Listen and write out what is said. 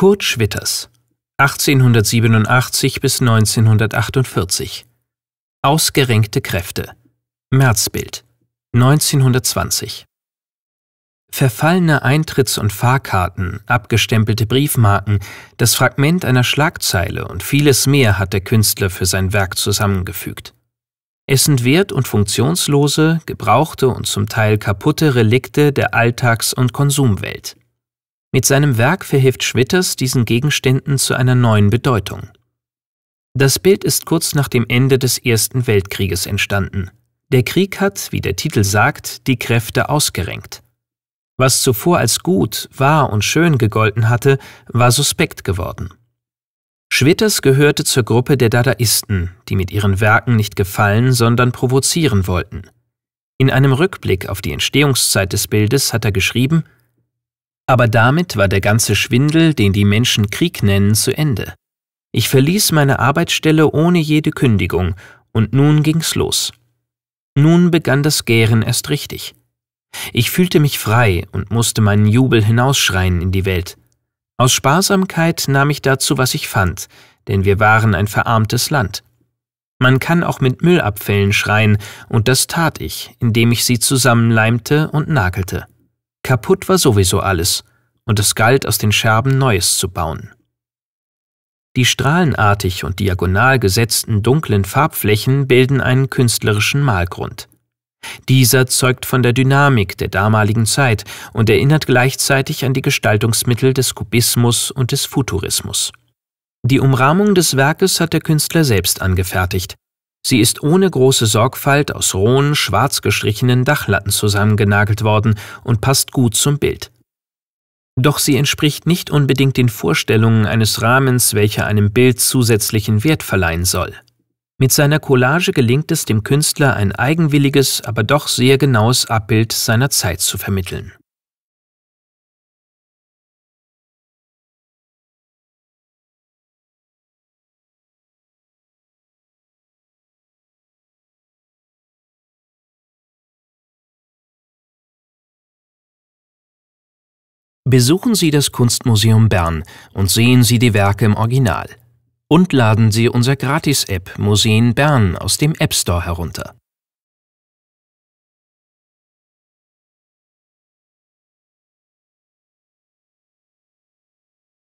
Kurt Schwitters 1887 bis 1948 Ausgerenkte Kräfte Märzbild 1920 Verfallene Eintritts- und Fahrkarten, abgestempelte Briefmarken, das Fragment einer Schlagzeile und vieles mehr hat der Künstler für sein Werk zusammengefügt. Es sind wert- und funktionslose, gebrauchte und zum Teil kaputte Relikte der Alltags- und Konsumwelt. Mit seinem Werk verhilft Schwitters diesen Gegenständen zu einer neuen Bedeutung. Das Bild ist kurz nach dem Ende des Ersten Weltkrieges entstanden. Der Krieg hat, wie der Titel sagt, die Kräfte ausgerenkt. Was zuvor als gut, wahr und schön gegolten hatte, war suspekt geworden. Schwitters gehörte zur Gruppe der Dadaisten, die mit ihren Werken nicht gefallen, sondern provozieren wollten. In einem Rückblick auf die Entstehungszeit des Bildes hat er geschrieben, aber damit war der ganze Schwindel, den die Menschen Krieg nennen, zu Ende. Ich verließ meine Arbeitsstelle ohne jede Kündigung, und nun ging's los. Nun begann das Gären erst richtig. Ich fühlte mich frei und musste meinen Jubel hinausschreien in die Welt. Aus Sparsamkeit nahm ich dazu, was ich fand, denn wir waren ein verarmtes Land. Man kann auch mit Müllabfällen schreien, und das tat ich, indem ich sie zusammenleimte und nagelte. Kaputt war sowieso alles, und es galt, aus den Scherben Neues zu bauen. Die strahlenartig und diagonal gesetzten dunklen Farbflächen bilden einen künstlerischen Malgrund. Dieser zeugt von der Dynamik der damaligen Zeit und erinnert gleichzeitig an die Gestaltungsmittel des Kubismus und des Futurismus. Die Umrahmung des Werkes hat der Künstler selbst angefertigt, Sie ist ohne große Sorgfalt aus rohen, schwarz gestrichenen Dachlatten zusammengenagelt worden und passt gut zum Bild. Doch sie entspricht nicht unbedingt den Vorstellungen eines Rahmens, welcher einem Bild zusätzlichen Wert verleihen soll. Mit seiner Collage gelingt es dem Künstler, ein eigenwilliges, aber doch sehr genaues Abbild seiner Zeit zu vermitteln. Besuchen Sie das Kunstmuseum Bern und sehen Sie die Werke im Original. Und laden Sie unser Gratis-App Museen Bern aus dem App Store herunter.